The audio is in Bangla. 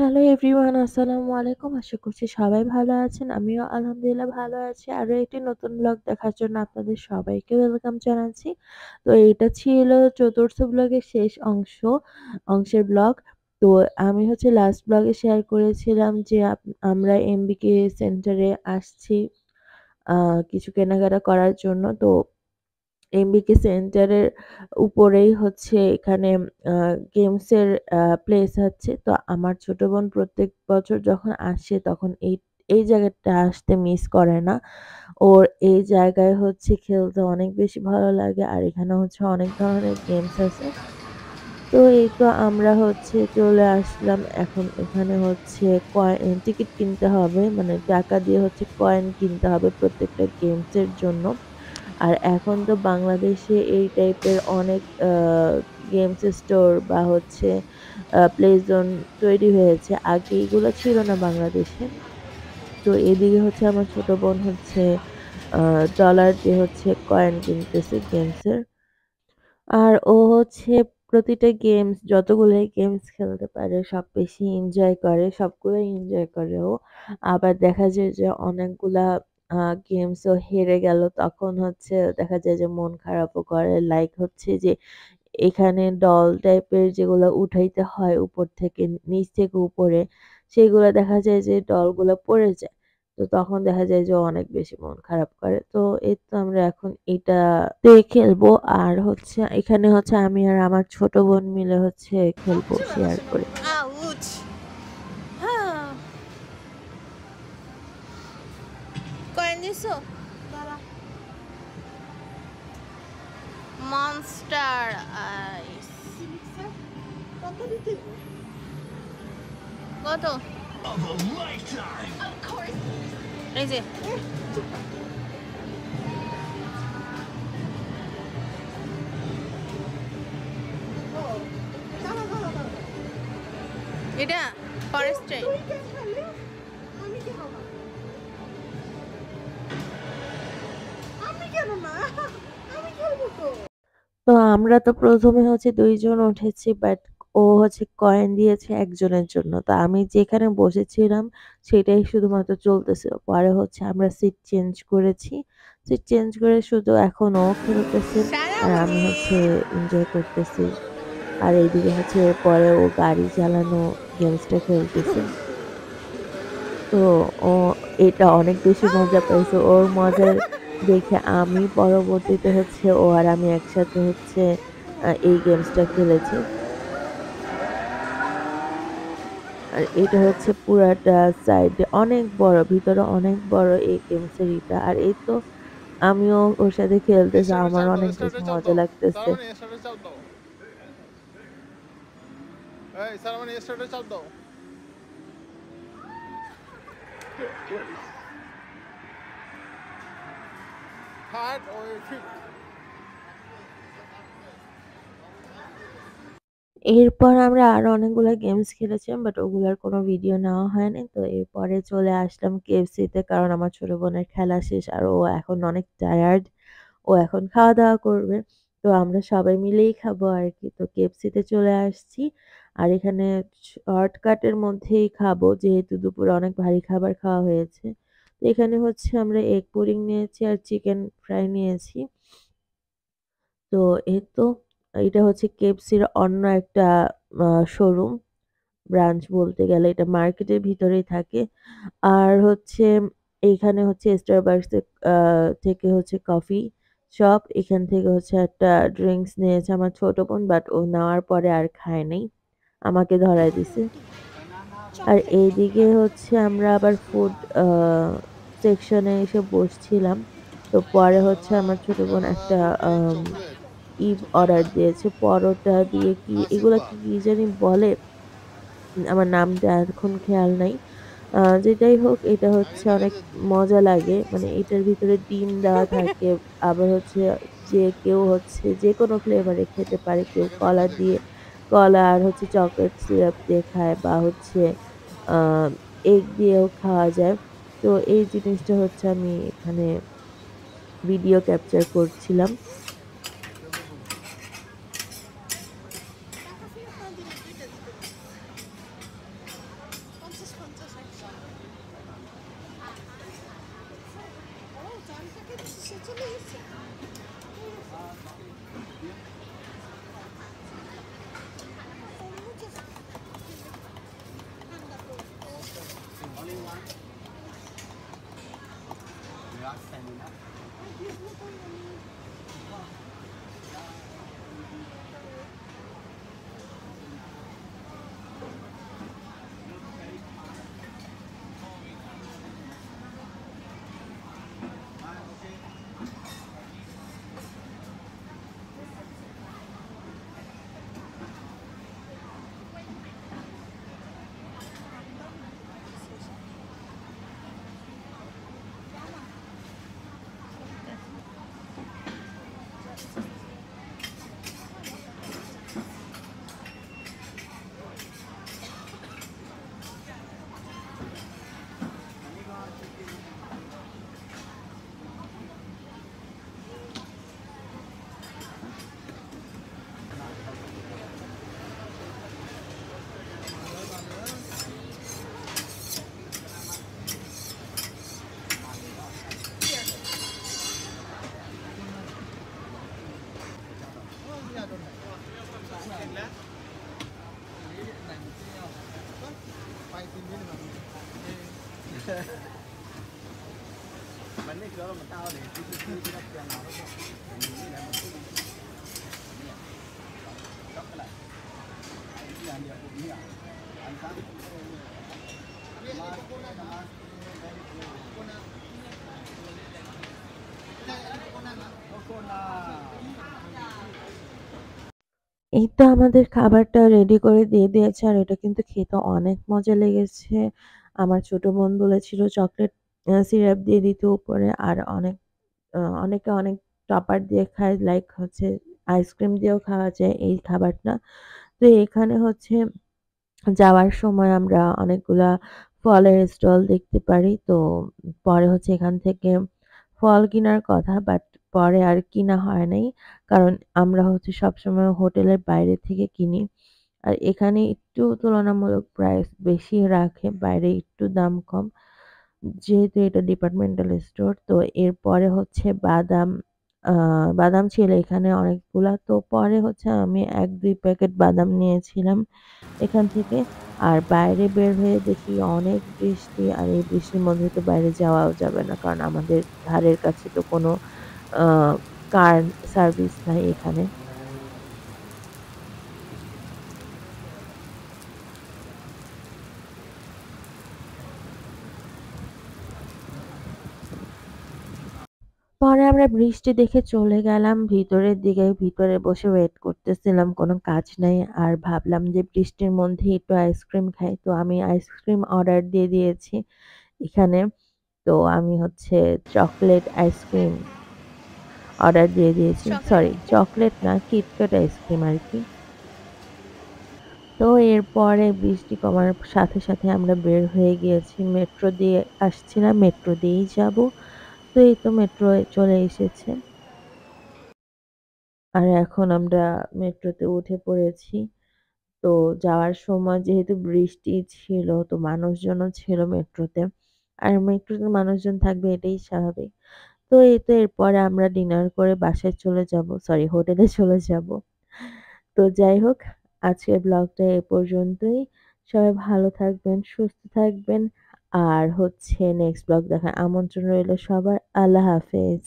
হ্যালো এভরিওয়ান আসসালামু আলাইকুম আশা করছি সবাই ভালো আছেন আমিও আলহামদুলিল্লাহ ভালো আছি আরও একটি নতুন ব্লগ দেখার জন্য আপনাদের সবাইকে ওয়েলকাম জানাচ্ছি তো এটা ছিল চতুর্থ ব্লগের শেষ অংশ অংশের ব্লগ তো আমি হচ্ছে লাস্ট ব্লগে শেয়ার করেছিলাম যে আমরা এমবিকে সেন্টারে আসছি কিছু কেনাকাটা করার জন্য তো এমবিকে সেন্টারের উপরেই হচ্ছে এখানে গেমসের প্লেস আছে তো আমার ছোট বোন প্রত্যেক বছর যখন আসে তখন এই এই জায়গাটা আসতে মিস করে না ওর এই জায়গায় হচ্ছে খেলতে অনেক বেশি ভালো লাগে আর এখানে হচ্ছে অনেক ধরনের গেমস আছে তো এই তো আমরা হচ্ছে চলে আসলাম এখন এখানে হচ্ছে কয়েন টিকিট কিনতে হবে মানে টাকা দিয়ে হচ্ছে কয়েন কিনতে হবে প্রত্যেকটা গেমসের জন্য আর এখন তো বাংলাদেশে এই টাইপের অনেক গেমস স্টোর বা হচ্ছে প্লে জোন তৈরি হয়েছে আগে এগুলো ছিল না বাংলাদেশে তো এদিকে হচ্ছে আমার ছোট বোন হচ্ছে ডলার যে হচ্ছে কয়েন কিনতেছে গেমসের আর ও হচ্ছে প্রতিটা গেমস যতগুলোই গেমস খেলতে পারে সব বেশি এনজয় করে সবগুলোই এনজয় করে ও আবার দেখা যায় যে অনেকগুলা গেমসও হেরে গেল তখন হচ্ছে দেখা যায় যে মন খারাপও করে লাইক হচ্ছে যে এখানে ডল টাইপের যেগুলো উঠাইতে হয় উপর থেকে নিচ থেকে উপরে সেগুলো দেখা যায় যে ডলগুলো পড়ে যায় তো তখন দেখা যায় যে অনেক বেশি মন খারাপ করে তো এই তো আমরা এখন এটাতে খেলবো আর হচ্ছে এখানে হচ্ছে আমি আর আমার ছোট বোন মিলে হচ্ছে খেলবো শেয়ার করে দেখছো দাঁড়া মনস্টার আইস কত এই যে এটা ফরেস্ট তো আমরা তো প্রথমে হচ্ছে দুইজন উঠেছি বাট ও হচ্ছে কয়েন দিয়েছে একজনের জন্য তো আমি যেখানে বসেছিলাম সেটাই শুধুমাত্র চলতেছিল পরে হচ্ছে আমরা সিট চেঞ্জ করেছি সিট চেঞ্জ করে শুধু এখন ও খেলতেছে আর আমি হচ্ছে এনজয় করতেছি আর এইদিকে হচ্ছে পরে ও গাড়ি চালানো গেমসটা খেলতেছে তো ও এটা অনেক বেশি মজা পেয়েছে ওর মজার দেখে আমি পরবর্তীতে হচ্ছে ও আর আমি একসাথে হচ্ছে এই গেমসটা খেলেছি আর এটা হচ্ছে পুরাটা সাইডে অনেক বড় ভিতরে অনেক বড় এই গেমসের ইটা আর এই তো আমিও ওর সাথে খেলতেছি আমার অনেক বেশি মজা লাগতেছে এই স্যার আমার স্টার্টে third or এরপর আমরা আরও অনেকগুলো গেমস খেলেছিলাম বাট ওগুলোর কোনো ভিডিও নেওয়া হয়নি তো এরপরে চলে আসলাম কেএফসিতে কারণ আমার ছোটো বোনের খেলা শেষ আর ও এখন অনেক টায়ার্ড ও এখন খাওয়া দাওয়া করবে তো আমরা সবাই মিলেই খাবো আর কি তো কেএফসিতে চলে আসছি আর এখানে শর্টকাটের মধ্যেই খাবো যেহেতু দুপুরে অনেক ভারী খাবার খাওয়া হয়েছে এখানে হচ্ছে আমরা এগ পুডিং নিয়েছি আর চিকেন ফ্রাই নিয়েছি তো এই তো এটা হচ্ছে কেপসির অন্য একটা শোরুম ব্রাঞ্চ বলতে গেলে এটা মার্কেটের ভিতরেই থাকে আর হচ্ছে এখানে হচ্ছে স্টারবাক্স থেকে হচ্ছে কফি শপ এখান থেকে হচ্ছে একটা ড্রিঙ্কস নিয়েছে আমার ছোট বোন বাট ও নেওয়ার পরে আর খায় নাই আমাকে ধরায় দিছে আর এইদিকে হচ্ছে আমরা আবার ফুড সেকশনে এসে বসছিলাম তো পরে হচ্ছে আমার ছোটো বোন একটা ই অর্ডার দিয়েছে পরোটা দিয়ে কি এগুলো কি কী জানি বলে আমার নামটা এখন খেয়াল নাই যেটাই হোক এটা হচ্ছে অনেক মজা লাগে মানে এটার ভিতরে ডিম দেওয়া থাকে আবার হচ্ছে যে কেউ হচ্ছে যে কোনো ফ্লেভারে খেতে পারে কেউ কলা দিয়ে কলা আর হচ্ছে চকলেট সিরাপ দিয়ে খায় বা হচ্ছে এগ দিয়েও খাওয়া যায় তো এই জিনিসটা হচ্ছে আমি এখানে ভিডিও ক্যাপচার করছিলাম এই তো আমাদের খাবারটা রেডি করে দিয়ে দিয়েছে আর এটা কিন্তু খেতে অনেক মজা লেগেছে আমার ছোট বোন বলেছিল চকলেট সিরাপ দিয়ে দিত উপরে আর অনেক অনেকে অনেক টপার দিয়ে খায় লাইক হচ্ছে আইসক্রিম দিয়েও খাওয়া যায় এই খাবারটা তো এখানে হচ্ছে যাওয়ার সময় আমরা অনেকগুলা ফলের স্টল দেখতে পারি তো পরে হচ্ছে এখান থেকে ফল কেনার কথা বাট পরে আর কিনা হয় নাই কারণ আমরা হচ্ছে সবসময় হোটেলের বাইরে থেকে কিনি আর এখানে একটু তুলনামূলক প্রাইস বেশি রাখে বাইরে একটু দাম কম যেহেতু এটা ডিপার্টমেন্টাল স্টোর তো এরপরে হচ্ছে বাদাম বাদাম ছিল এখানে অনেকগুলা তো পরে হচ্ছে আমি এক দুই প্যাকেট বাদাম নিয়েছিলাম এখান থেকে আর বাইরে বের হয়ে দেখি অনেক বৃষ্টি আর এই বৃষ্টির মধ্যে তো বাইরে যাওয়াও যাবে না কারণ আমাদের ধারের কাছে তো কোনো কার সার্ভিস নাই এখানে পরে আমরা বৃষ্টি দেখে চলে গেলাম ভিতরের দিকে ভিতরে বসে ওয়েট করতেছিলাম কোনো কাজ নাই আর ভাবলাম যে বৃষ্টির মধ্যে একটু আইসক্রিম খাই তো আমি আইসক্রিম অর্ডার দিয়ে দিয়েছি এখানে তো আমি হচ্ছে চকলেট আইসক্রিম অর্ডার দিয়ে দিয়েছি সরি চকলেট না কিটকেট আইসক্রিম আর কি তো এরপরে বৃষ্টি কমার সাথে সাথে আমরা বের হয়ে গিয়েছি মেট্রো দিয়ে আসছি না মেট্রো দিয়েই যাবো তো এই তো মেট্রোয় চলে এসেছে আর এখন আমরা মেট্রোতে উঠে পড়েছি তো যাওয়ার সময় যেহেতু বৃষ্টি ছিল তো মানুষজনও ছিল মেট্রোতে আর মেট্রোতে মানুষজন থাকবে এটাই স্বাভাবিক তো এই তো এরপরে আমরা ডিনার করে বাসায় চলে যাব সরি হোটেলে চলে যাব তো যাই হোক আজকের ব্লগটা এ পর্যন্তই সবাই ভালো থাকবেন সুস্থ থাকবেন আর হচ্ছে নেক্সট ব্লগ দেখার আমন্ত্রণ রইল সবার আল্লাহ হাফেজ